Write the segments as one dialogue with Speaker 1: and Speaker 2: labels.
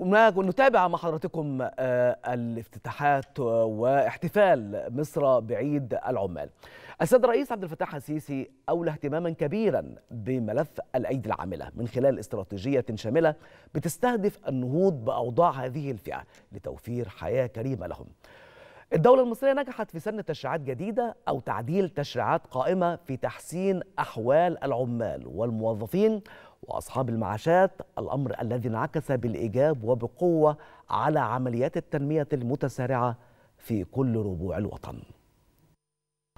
Speaker 1: نتابع مع حضراتكم آه، الافتتاحات آه، واحتفال مصر بعيد العمال. السيد الرئيس عبد الفتاح السيسي اولى اهتماما كبيرا بملف الايدي العامله من خلال استراتيجيه شامله بتستهدف النهوض باوضاع هذه الفئه لتوفير حياه كريمه لهم. الدولة المصرية نجحت في سن تشريعات جديدة أو تعديل تشريعات قائمة في تحسين أحوال العمال والموظفين وأصحاب المعاشات الأمر الذي انعكس بالإيجاب وبقوة على عمليات التنمية المتسارعة في كل ربوع الوطن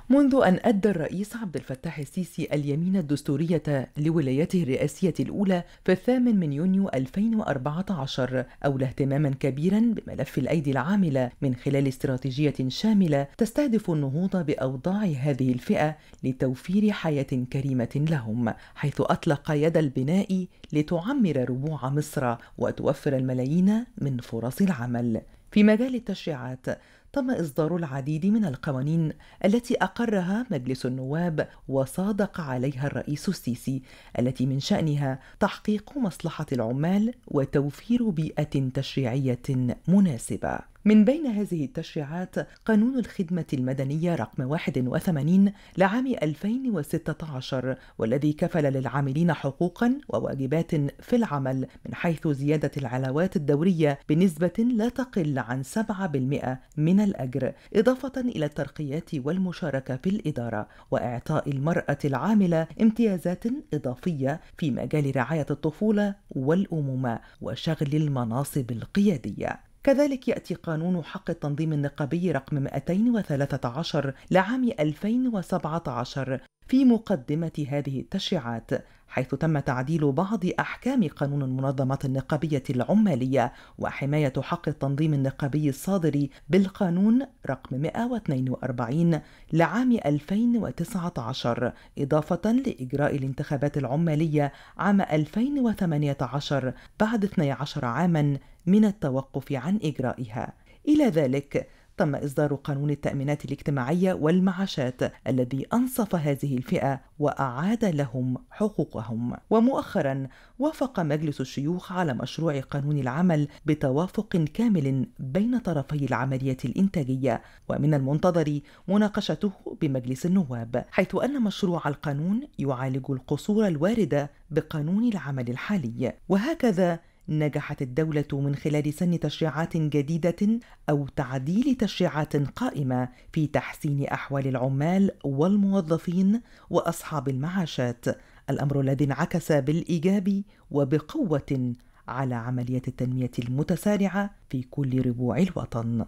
Speaker 2: منذ أن أدى الرئيس عبد الفتاح السيسي اليمين الدستورية لولايته الرئاسية الأولى في الثامن من يونيو 2014 أولى اهتماما كبيرا بملف الأيدي العاملة من خلال استراتيجية شاملة تستهدف النهوض بأوضاع هذه الفئة لتوفير حياة كريمة لهم حيث أطلق يد البناء لتعمر ربوع مصر وتوفر الملايين من فرص العمل في مجال التشريعات تم إصدار العديد من القوانين التي أقرها مجلس النواب وصادق عليها الرئيس السيسي التي من شأنها تحقيق مصلحة العمال وتوفير بيئة تشريعية مناسبة من بين هذه التشريعات قانون الخدمة المدنية رقم 81 لعام 2016 والذي كفل للعاملين حقوقا وواجبات في العمل من حيث زيادة العلاوات الدورية بنسبة لا تقل عن 7% من الأجر إضافة إلى الترقيات والمشاركة في الإدارة وإعطاء المرأة العاملة امتيازات إضافية في مجال رعاية الطفولة والأمومة وشغل المناصب القيادية كذلك يأتي قانون حق التنظيم النقابي رقم 213 لعام 2017 في مقدمة هذه التشريعات حيث تم تعديل بعض أحكام قانون المنظمات النقابية العمالية وحماية حق التنظيم النقابي الصادر بالقانون رقم 142 لعام 2019 إضافة لإجراء الانتخابات العمالية عام 2018 بعد 12 عاما من التوقف عن إجرائها إلى ذلك تم إصدار قانون التأمينات الاجتماعية والمعاشات الذي أنصف هذه الفئة وأعاد لهم حقوقهم ومؤخرا وافق مجلس الشيوخ على مشروع قانون العمل بتوافق كامل بين طرفي العملية الإنتاجية ومن المنتظر مناقشته بمجلس النواب حيث أن مشروع القانون يعالج القصور الواردة بقانون العمل الحالي وهكذا نجحت الدولة من خلال سن تشريعات جديدة أو تعديل تشريعات قائمة في تحسين أحوال العمال والموظفين وأصحاب المعاشات، الأمر الذي انعكس بالإيجاب وبقوة على عملية التنمية المتسارعة في كل ربوع الوطن.